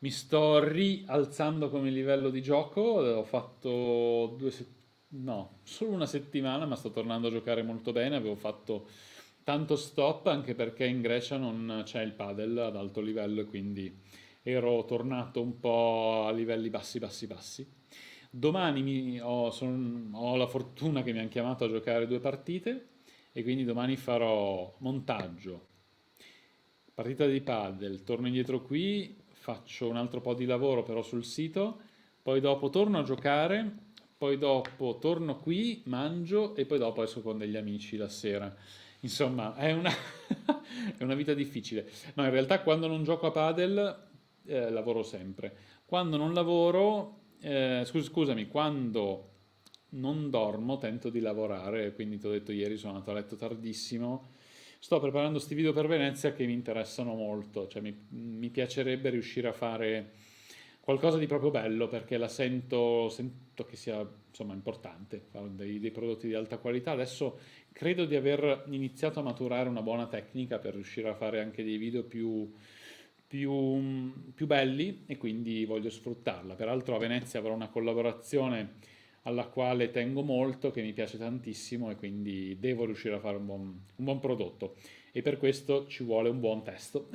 Mi sto rialzando come livello di gioco. Ho fatto due settimane. No, solo una settimana, ma sto tornando a giocare molto bene. Avevo fatto tanto stop anche perché in Grecia non c'è il padel ad alto livello, quindi ero tornato un po' a livelli bassi, bassi, bassi. Domani mi, ho, son, ho, la fortuna che mi hanno chiamato a giocare due partite e quindi domani farò montaggio, partita di padel torno indietro qui, faccio un altro po' di lavoro però sul sito, poi dopo torno a giocare, poi dopo torno qui, mangio e poi dopo esco con degli amici la sera. Insomma, è una, *laughs* è una vita difficile. No, in realtà quando non gioco a padel eh, lavoro sempre. Quando non lavoro eh, scusami, quando non dormo tento di lavorare, quindi ti ho detto ieri sono andato a letto tardissimo, sto preparando questi video per Venezia che mi interessano molto, cioè mi, mi, piacerebbe riuscire a fare qualcosa di proprio bello perché la sento, sento che sia insomma, importante fare dei, dei prodotti di alta qualità. Adesso credo di aver iniziato a maturare una buona tecnica per riuscire a fare anche dei video più più, più belli e quindi voglio sfruttarla. Peraltro a Venezia avrò una collaborazione alla quale tengo molto, che mi piace tantissimo e quindi devo riuscire a fare un buon, un buon prodotto e per questo ci vuole un buon testo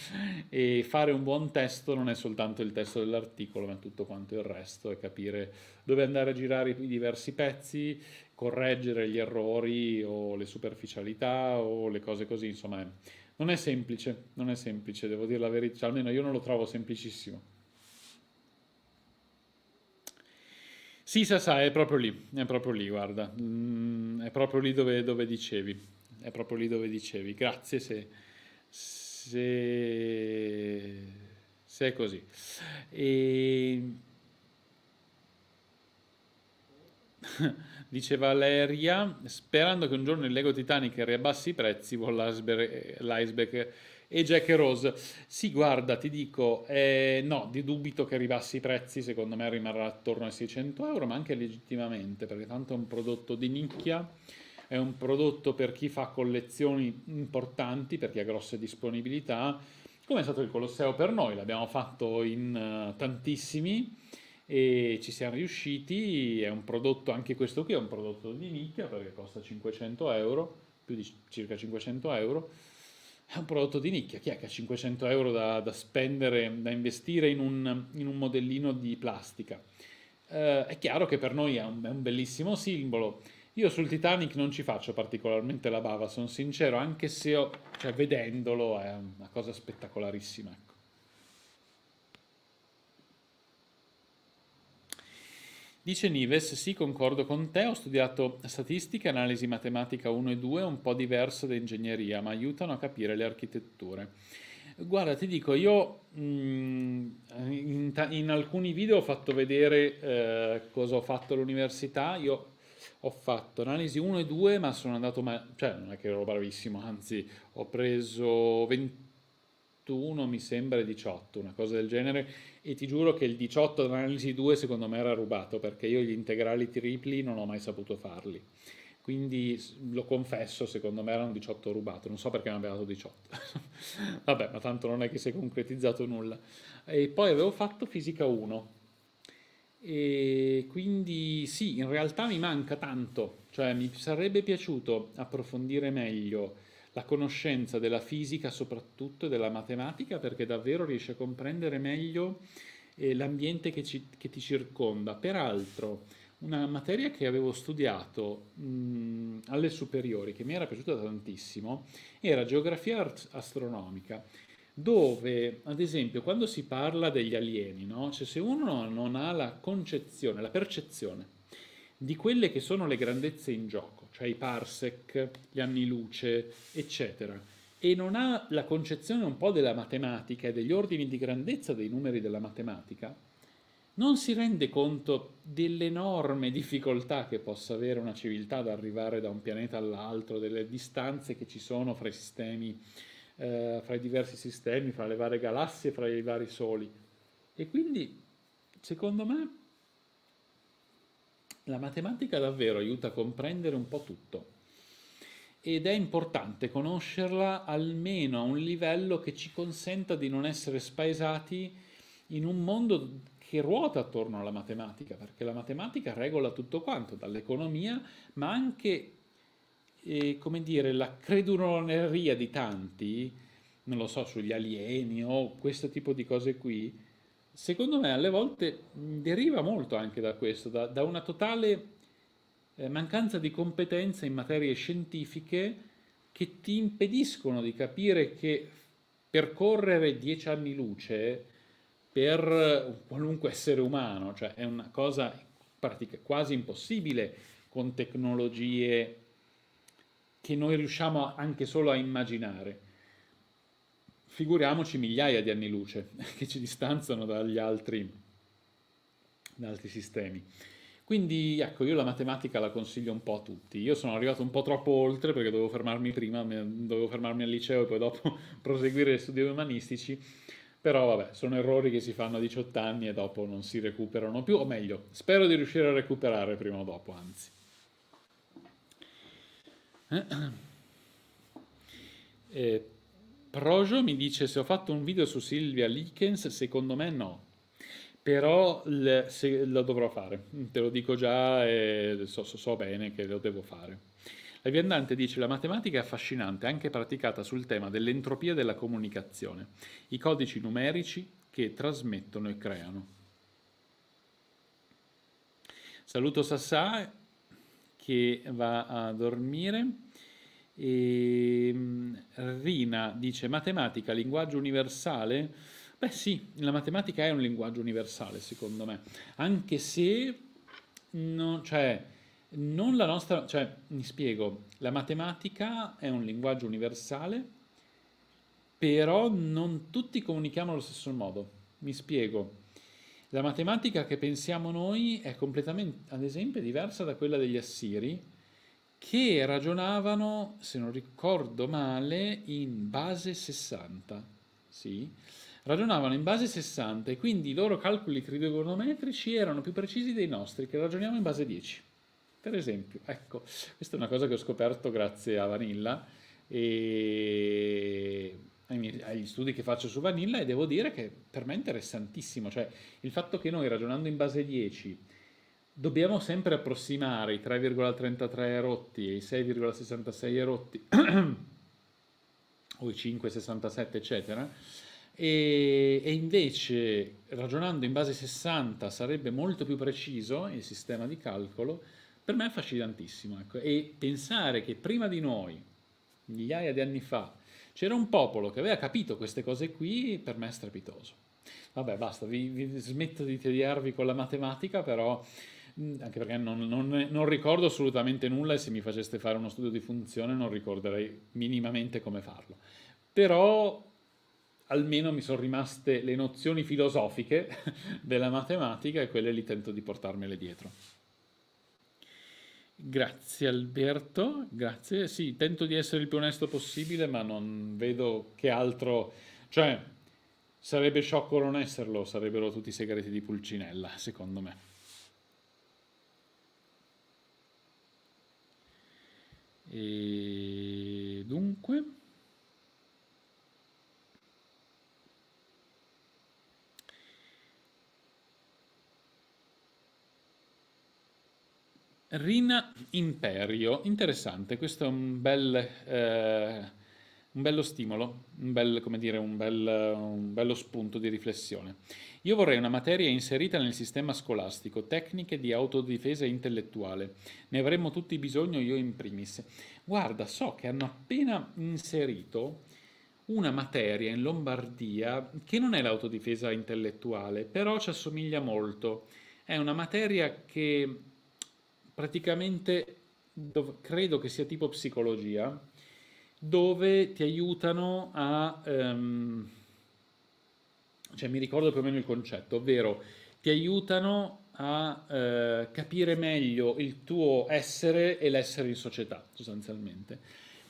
*laughs* e fare un buon testo non è soltanto il testo dell'articolo ma tutto quanto il resto e capire dove andare a girare i diversi pezzi, correggere gli errori o le superficialità o le cose così, insomma non è semplice, non è semplice, devo dire la verità, cioè, almeno io non lo trovo semplicissimo. Sì, sa, sa, è proprio lì, è proprio lì, guarda, mm, è proprio lì dove, dove, dicevi, è proprio lì dove dicevi, grazie se, se, se è così. E... Ehm, dice Valeria, sperando che un giorno il Lego Titanic riabbassi i prezzi, vuole l'iceberg e Jack e Rose. Sì, guarda, ti dico, eh, no, di dubito che ribassi i prezzi, secondo me rimarrà attorno ai 600 euro, ma anche legittimamente, perché tanto è un prodotto di nicchia, è un prodotto per chi fa collezioni importanti, per chi ha grosse disponibilità, come è stato il Colosseo per noi, l'abbiamo fatto in uh, tantissimi e ci siamo riusciti, è un prodotto, anche questo qui è un prodotto di nicchia perché costa 500 euro, più di circa 500 euro, è un prodotto di nicchia, chi è che ha 500 euro da, da spendere, da investire in un, in un modellino di plastica? Eh, è chiaro che per noi è un, è un bellissimo simbolo, io sul Titanic non ci faccio particolarmente la bava, sono sincero, anche se ho, cioè, vedendolo è una cosa spettacolarissima. Dice Nives, sì concordo con te, ho studiato statistica, analisi matematica 1 e 2, un po' diverso da ingegneria, ma aiutano a capire le architetture. Guarda, ti dico, io mm, in, alcuni video ho fatto vedere eh, cosa ho fatto all'università, io ho fatto analisi 1 e 2, ma sono andato, ma, cioè non è che ero bravissimo, anzi ho preso 20 21, mi sembra 18, una cosa del genere, e ti giuro che il 18 dell'analisi 2 secondo me era rubato perché io gli integrali tripli non ho mai saputo farli. Quindi lo confesso, secondo me era un 18 rubato, non so perché mi aveva dato 18. *laughs* Vabbè, ma tanto non è che si è concretizzato nulla. E poi avevo fatto fisica 1. E quindi sì, in realtà mi manca tanto, cioè mi sarebbe piaciuto approfondire meglio la conoscenza della fisica soprattutto e della matematica perché davvero riesci a comprendere meglio eh, l'ambiente che, che, ti circonda. Peraltro, una materia che avevo studiato mh, alle superiori, che mi era piaciuta tantissimo, era geografia astronomica, dove, ad esempio, quando si parla degli alieni, no? cioè, se uno non ha la concezione, la percezione di quelle che sono le grandezze in gioco, cioè i parsec, gli anni luce, eccetera, e non ha la concezione un po' della matematica e degli ordini di grandezza dei numeri della matematica, non si rende conto dell'enorme difficoltà che possa avere una civiltà ad arrivare da un pianeta all'altro, delle distanze che ci sono fra i sistemi, eh, fra i diversi sistemi, fra le varie galassie, fra i vari soli. E quindi, secondo me, la matematica davvero aiuta a comprendere un po' tutto ed è importante conoscerla almeno a un livello che ci consenta di non essere spaesati in un mondo che ruota attorno alla matematica, perché la matematica regola tutto quanto, dall'economia, ma anche, eh, come dire, la creduloneria di tanti, non lo so, sugli alieni o questo tipo di cose qui, secondo me alle volte mm, deriva molto anche da questo, da, da una totale eh, mancanza di competenze in materie scientifiche che ti impediscono di capire che percorrere dieci anni luce per qualunque essere umano, cioè è una cosa quasi impossibile con tecnologie che noi riusciamo anche solo a immaginare figuriamoci migliaia di anni luce *laughs* che ci distanzano dagli altri, da altri sistemi. Quindi ecco, io la matematica la consiglio un po' a tutti. Io sono arrivato un po' troppo oltre perché dovevo fermarmi prima, dovevo fermarmi al liceo e poi dopo *laughs* proseguire gli studi umanistici. Però vabbè, sono errori che si fanno a 18 anni e dopo non si recuperano più, o meglio, spero di riuscire a recuperare prima o dopo, anzi. Eh. *clears throat* Projo mi dice se ho fatto un video su Silvia Likens, secondo me no. Però le, se, lo dovrò fare, te lo dico già e so, so, so bene che lo devo fare. La Viandante dice la matematica è affascinante, anche praticata sul tema dell'entropia della comunicazione, i codici numerici che trasmettono e creano. Saluto Sassà che va a dormire. E, ehm, Rina dice matematica, linguaggio universale? Beh sì, la matematica è un linguaggio universale secondo me, anche se no, cioè, non la nostra, cioè mi spiego, la matematica è un linguaggio universale, però non tutti comunichiamo allo stesso modo, mi spiego. La matematica che pensiamo noi è completamente, ad esempio, diversa da quella degli assiri, che ragionavano, se non ricordo male, in base 60. Sì? Ragionavano in base 60 e quindi i loro calcoli trigonometrici erano più precisi dei nostri, che ragioniamo in base 10. Per esempio, ecco, questa è una cosa che ho scoperto grazie a Vanilla e agli studi che faccio su Vanilla e devo dire che per me è interessantissimo, cioè il fatto che noi ragionando in base 10 dobbiamo sempre approssimare i 3,33 erotti e i 6,66 erotti, *clears throat* o i 5,67 eccetera e, e, invece ragionando in base 60 sarebbe molto più preciso il sistema di calcolo per me è affascinantissimo ecco. e pensare che prima di noi migliaia di anni fa c'era un popolo che aveva capito queste cose qui per me è strepitoso vabbè basta vi, vi smetto di tediarvi con la matematica però Mm, anche perché non, non, non, ricordo assolutamente nulla e se mi faceste fare uno studio di funzione non ricorderei minimamente come farlo. Però almeno mi sono rimaste le nozioni filosofiche *laughs* della matematica e quelle lì tento di portarmele dietro. Grazie Alberto, grazie. Sì, tento di essere il più onesto possibile, ma non vedo che altro... Cioè, sarebbe sciocco non esserlo, sarebbero tutti segreti di Pulcinella, secondo me. E dunque, Rina Imperio, interessante, questo è un bel, eh, un bello stimolo, un, bel, dire, un, bel, un bello spunto di riflessione. Io vorrei una materia inserita nel sistema scolastico, tecniche di autodifesa intellettuale. Ne avremmo tutti bisogno, io in primis. Guarda, so che hanno appena inserito una materia in Lombardia che non è l'autodifesa intellettuale, però ci assomiglia molto. È una materia che praticamente credo che sia tipo psicologia, dove ti aiutano a... Um, cioè mi ricordo più o meno il concetto, ovvero ti aiutano a eh, capire meglio il tuo essere e l'essere in società, sostanzialmente.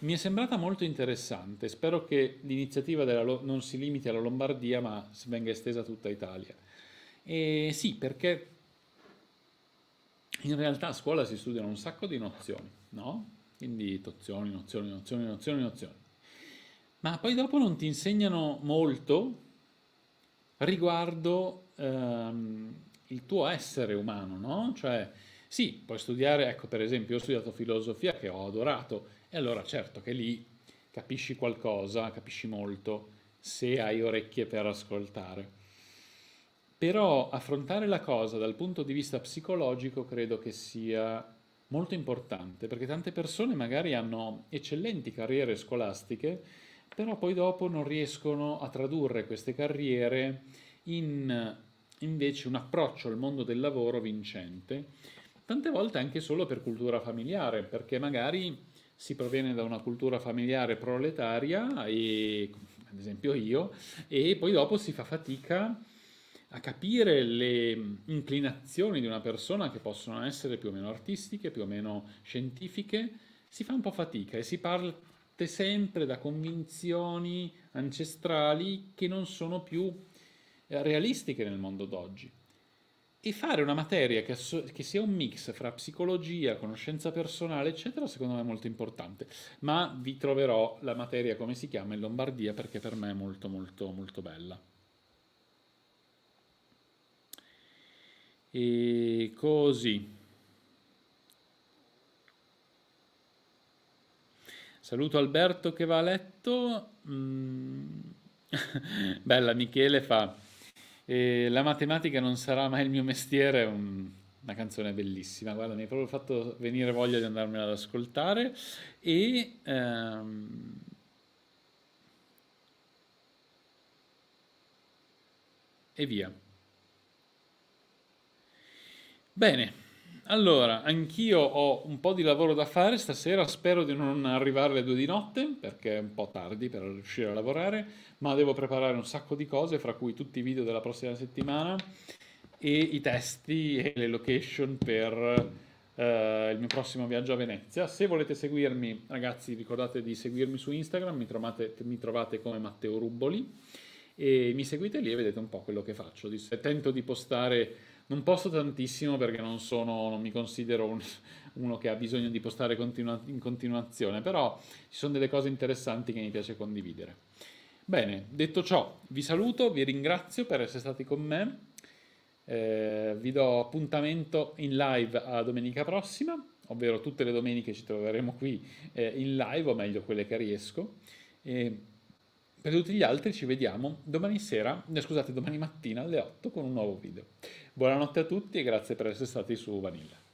Mi è sembrata molto interessante, spero che l'iniziativa non si limiti alla Lombardia, ma venga estesa a tutta Italia. E sì, perché in realtà a scuola si studiano un sacco di nozioni, no? Quindi tozioni, nozioni, nozioni, nozioni, nozioni. Ma poi dopo non ti insegnano molto riguardo ehm, il tuo essere umano, no? Cioè, sì, puoi studiare, ecco per esempio, ho studiato filosofia che ho adorato, e allora certo che lì capisci qualcosa, capisci molto, se hai orecchie per ascoltare. Però affrontare la cosa dal punto di vista psicologico credo che sia molto importante, perché tante persone magari hanno eccellenti carriere scolastiche, però poi dopo non riescono a tradurre queste carriere in invece un approccio al mondo del lavoro vincente, tante volte anche solo per cultura familiare, perché magari si proviene da una cultura familiare proletaria, e, ad esempio io, e poi dopo si fa fatica a capire le inclinazioni di una persona che possono essere più o meno artistiche, più o meno scientifiche, si fa un po' fatica e si parla tratte sempre da convinzioni ancestrali che non sono più eh, realistiche nel mondo d'oggi. E fare una materia che, che, sia un mix fra psicologia, conoscenza personale, eccetera, secondo me è molto importante. Ma vi troverò la materia, come si chiama, in Lombardia, perché per me è molto, molto, molto bella. E così. Saluto Alberto che va a letto. Mm. *laughs* Bella Michele fa. Eh, la matematica non sarà mai il mio mestiere. Un, una canzone bellissima, guarda, mi ha proprio fatto venire voglia di andarmela ad ascoltare. E ehm, e via. Bene, allora, anch'io ho un po' di lavoro da fare stasera, spero di non arrivare alle due di notte, perché è un po' tardi per riuscire a lavorare, ma devo preparare un sacco di cose, fra cui tutti i video della prossima settimana e i testi e le location per eh, il mio prossimo viaggio a Venezia. Se volete seguirmi, ragazzi, ricordate di seguirmi su Instagram, mi trovate, mi trovate come Matteo Rubboli e mi seguite lì e vedete un po' quello che faccio. Tento di postare non posto tantissimo perché non, sono, non mi considero un, uno che ha bisogno di postare continua, in continuazione, però ci sono delle cose interessanti che mi piace condividere. Bene, detto ciò, vi saluto, vi ringrazio per essere stati con me, eh, vi do appuntamento in live a domenica prossima, ovvero tutte le domeniche ci troveremo qui eh, in live, o meglio quelle che riesco. E per tutti gli altri ci vediamo domani sera, eh, scusate, domani mattina alle 8 con un nuovo video. Buonanotte a tutti e grazie per essere stati su Vanilla.